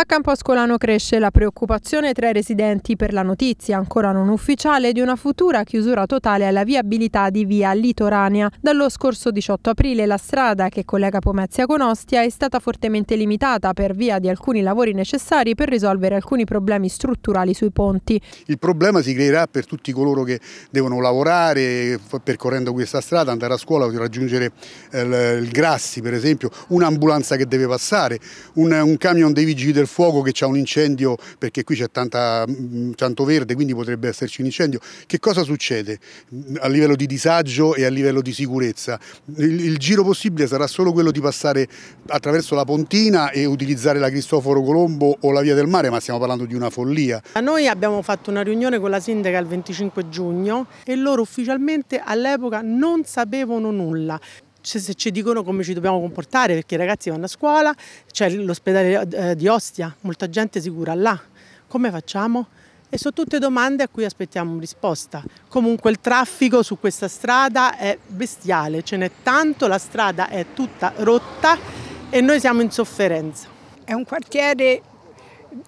A Camposcolano cresce la preoccupazione tra i residenti per la notizia, ancora non ufficiale, di una futura chiusura totale alla viabilità di via Litoranea. Dallo scorso 18 aprile la strada che collega Pomezia con Ostia è stata fortemente limitata per via di alcuni lavori necessari per risolvere alcuni problemi strutturali sui ponti. Il problema si creerà per tutti coloro che devono lavorare percorrendo questa strada, andare a scuola, raggiungere eh, il Grassi per esempio, un'ambulanza che deve passare, un, un camion dei vigili del fuoco che c'è un incendio, perché qui c'è mm, mm, tanto verde, quindi potrebbe esserci un incendio, che cosa succede mm, a livello di disagio e a livello di sicurezza? Il, il giro possibile sarà solo quello di passare attraverso la pontina e utilizzare la Cristoforo Colombo o la Via del Mare, ma stiamo parlando di una follia. Noi abbiamo fatto una riunione con la sindaca il 25 giugno e loro ufficialmente all'epoca non sapevano nulla se, se, ci dicono come ci dobbiamo comportare, perché i ragazzi vanno a scuola, c'è l'ospedale eh, di Ostia, molta gente sicura là, come facciamo? E sono tutte domande a cui aspettiamo risposta. Comunque il traffico su questa strada è bestiale, ce n'è tanto, la strada è tutta rotta e noi siamo in sofferenza. È un quartiere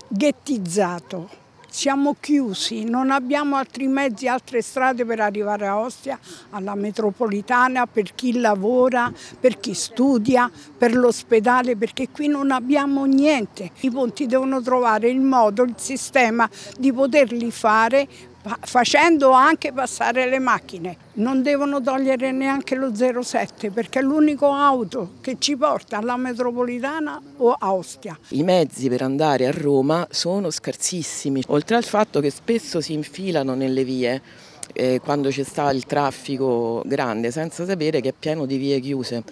ghettizzato, siamo chiusi, non abbiamo altri mezzi, altre strade per arrivare a Ostia, alla metropolitana, per chi lavora, per chi studia, per l'ospedale, perché qui non abbiamo niente. I ponti devono trovare il modo, il sistema di poterli fare facendo anche passare le macchine. Non devono togliere neanche lo 07 perché è l'unico auto che ci porta alla metropolitana o a Ostia. I mezzi per andare a Roma sono scarsissimi, oltre al fatto che spesso si infilano nelle vie eh, quando ci sta il traffico grande, senza sapere che è pieno di vie chiuse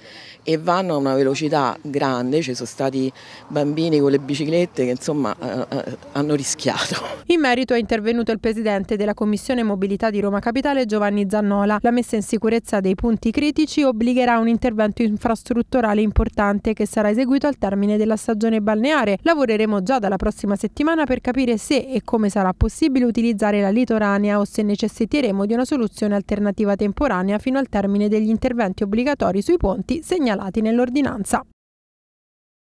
e vanno a una velocità grande, ci sono stati bambini con le biciclette che insomma eh, eh, hanno rischiato. In merito è intervenuto il presidente della Commissione Mobilità di Roma Capitale Giovanni Zannola. La messa in sicurezza dei punti critici obbligherà un intervento infrastrutturale importante che sarà eseguito al termine della stagione balneare. Lavoreremo già dalla prossima settimana per capire se e come sarà possibile utilizzare la litoranea o se necessiterà doteremo di una soluzione alternativa temporanea fino al termine degli interventi obbligatori sui ponti segnalati nell'ordinanza.